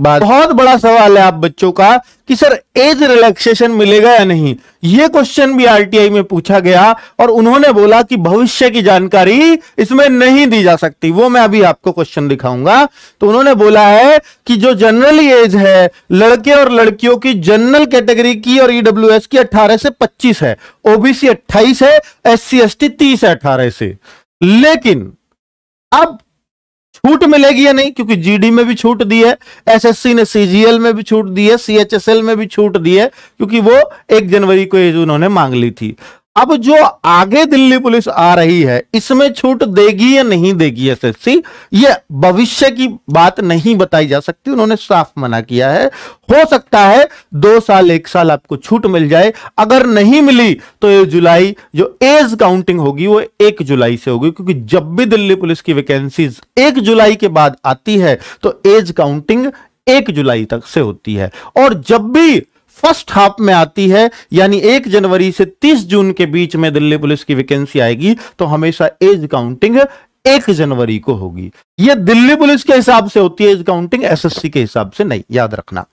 बहुत बड़ा सवाल है आप बच्चों का कि सर एज रिलैक्सेशन मिलेगा या नहीं ये क्वेश्चन भी आरटीआई में पूछा गया और उन्होंने बोला कि भविष्य की जानकारी इसमें नहीं दी जा सकती वो मैं अभी आपको क्वेश्चन दिखाऊंगा तो उन्होंने बोला है कि जो जनरल एज है लड़के और लड़कियों की जनरल कैटेगरी की और ईडब्ल्यू e की अट्ठारह से पच्चीस है ओबीसी अट्ठाईस है एस सी एस टी तीस है अट्ठारह से लेकिन अब छूट मिलेगी या नहीं क्योंकि जीडी में भी छूट दी है एसएससी ने सीजीएल में भी छूट दी है सीएचएसएल में भी छूट दी है क्योंकि वो एक जनवरी को ये उन्होंने मांग ली थी अब जो आगे दिल्ली पुलिस आ रही है इसमें छूट देगी या नहीं देगी एसएससी ये भविष्य की बात नहीं बताई जा सकती उन्होंने साफ मना किया है हो सकता है दो साल एक साल आपको छूट मिल जाए अगर नहीं मिली तो ये जुलाई जो एज काउंटिंग होगी वो एक जुलाई से होगी क्योंकि जब भी दिल्ली पुलिस की वैकेंसीज एक जुलाई के बाद आती है तो एज काउंटिंग एक जुलाई तक से होती है और जब भी फर्स्ट हाफ में आती है यानी एक जनवरी से तीस जून के बीच में दिल्ली पुलिस की वैकेंसी आएगी तो हमेशा एज काउंटिंग एक जनवरी को होगी यह दिल्ली पुलिस के हिसाब से होती है एज काउंटिंग एसएससी के हिसाब से नहीं याद रखना